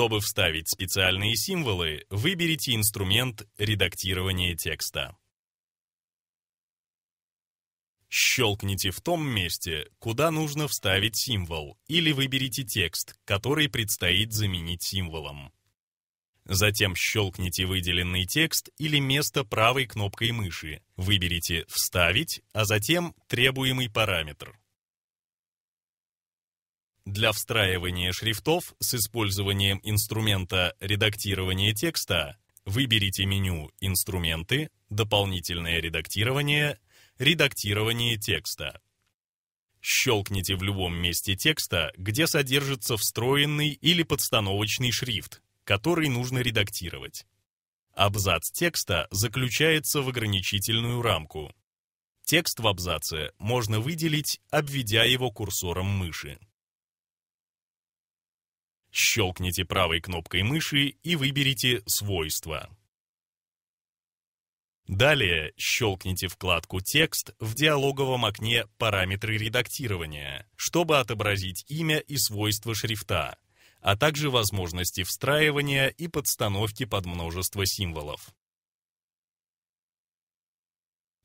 Чтобы вставить специальные символы, выберите инструмент редактирования текста. Щелкните в том месте, куда нужно вставить символ, или выберите текст, который предстоит заменить символом. Затем щелкните выделенный текст или место правой кнопкой мыши. Выберите «Вставить», а затем требуемый параметр. Для встраивания шрифтов с использованием инструмента редактирования текста выберите меню «Инструменты», «Дополнительное редактирование», «Редактирование текста». Щелкните в любом месте текста, где содержится встроенный или подстановочный шрифт, который нужно редактировать. Абзац текста заключается в ограничительную рамку. Текст в абзаце можно выделить, обведя его курсором мыши щелкните правой кнопкой мыши и выберите «Свойства». Далее щелкните вкладку «Текст» в диалоговом окне «Параметры редактирования», чтобы отобразить имя и свойства шрифта, а также возможности встраивания и подстановки под множество символов.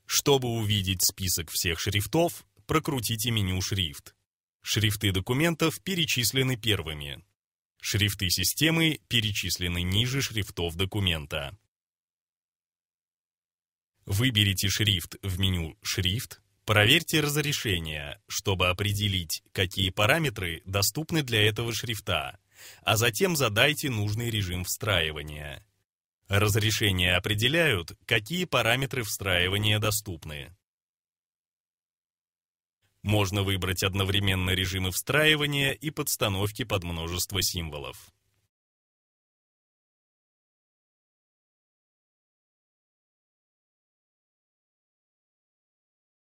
Чтобы увидеть список всех шрифтов, прокрутите меню «Шрифт». Шрифты документов перечислены первыми. Шрифты системы перечислены ниже шрифтов документа. Выберите шрифт в меню «Шрифт», проверьте разрешение, чтобы определить, какие параметры доступны для этого шрифта, а затем задайте нужный режим встраивания. Разрешения определяют, какие параметры встраивания доступны. Можно выбрать одновременно режимы встраивания и подстановки под множество символов.